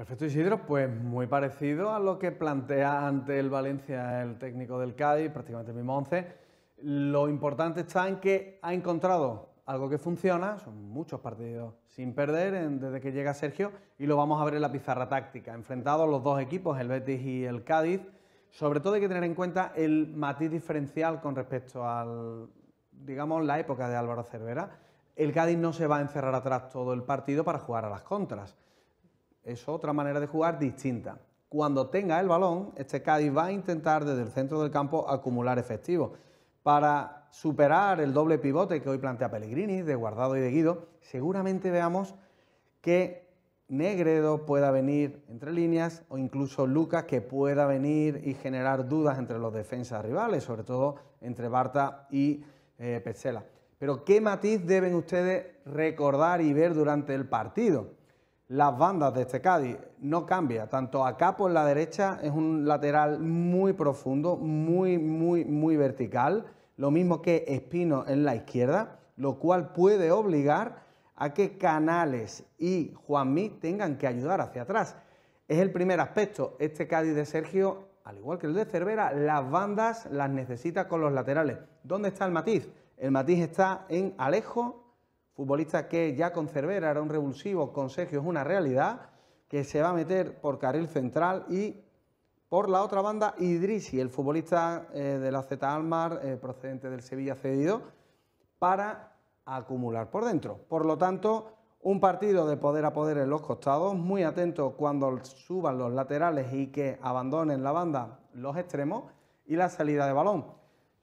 Perfecto, Isidro. Pues muy parecido a lo que plantea ante el Valencia el técnico del Cádiz, prácticamente el mismo 11. Lo importante está en que ha encontrado algo que funciona, son muchos partidos sin perder desde que llega Sergio, y lo vamos a ver en la pizarra táctica. Enfrentados los dos equipos, el Betis y el Cádiz, sobre todo hay que tener en cuenta el matiz diferencial con respecto a digamos, la época de Álvaro Cervera. El Cádiz no se va a encerrar atrás todo el partido para jugar a las contras es otra manera de jugar distinta. Cuando tenga el balón, este Cádiz va a intentar desde el centro del campo acumular efectivo. Para superar el doble pivote que hoy plantea Pellegrini, de Guardado y de Guido, seguramente veamos que Negredo pueda venir entre líneas o incluso Lucas que pueda venir y generar dudas entre los defensas rivales, sobre todo entre Barta y eh, Pero ¿qué matiz deben ustedes recordar y ver durante el partido? las bandas de este Cádiz no cambia. Tanto acá por la derecha es un lateral muy profundo, muy, muy, muy vertical. Lo mismo que Espino en la izquierda, lo cual puede obligar a que Canales y Juanmi tengan que ayudar hacia atrás. Es el primer aspecto. Este Cádiz de Sergio, al igual que el de Cervera, las bandas las necesita con los laterales. ¿Dónde está el matiz? El matiz está en Alejo futbolista que ya con Cervera era un revulsivo, con es una realidad, que se va a meter por carril central y por la otra banda Idrisi, el futbolista eh, de la Z Almar, eh, procedente del Sevilla cedido, para acumular por dentro. Por lo tanto, un partido de poder a poder en los costados, muy atento cuando suban los laterales y que abandonen la banda los extremos y la salida de balón.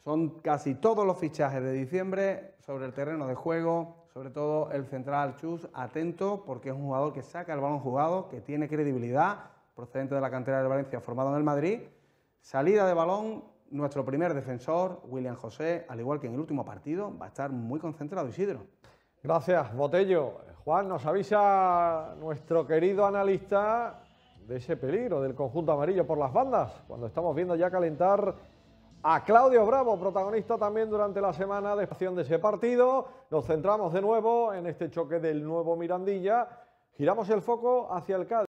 Son casi todos los fichajes de diciembre sobre el terreno de juego, sobre todo el central Chus, atento porque es un jugador que saca el balón jugado, que tiene credibilidad, procedente de la cantera de Valencia, formado en el Madrid. Salida de balón, nuestro primer defensor, William José, al igual que en el último partido, va a estar muy concentrado, Isidro. Gracias, Botello. Juan, nos avisa nuestro querido analista de ese peligro del conjunto amarillo por las bandas, cuando estamos viendo ya calentar a Claudio Bravo, protagonista también durante la semana de acción de ese partido. Nos centramos de nuevo en este choque del nuevo Mirandilla. Giramos el foco hacia el Cádiz.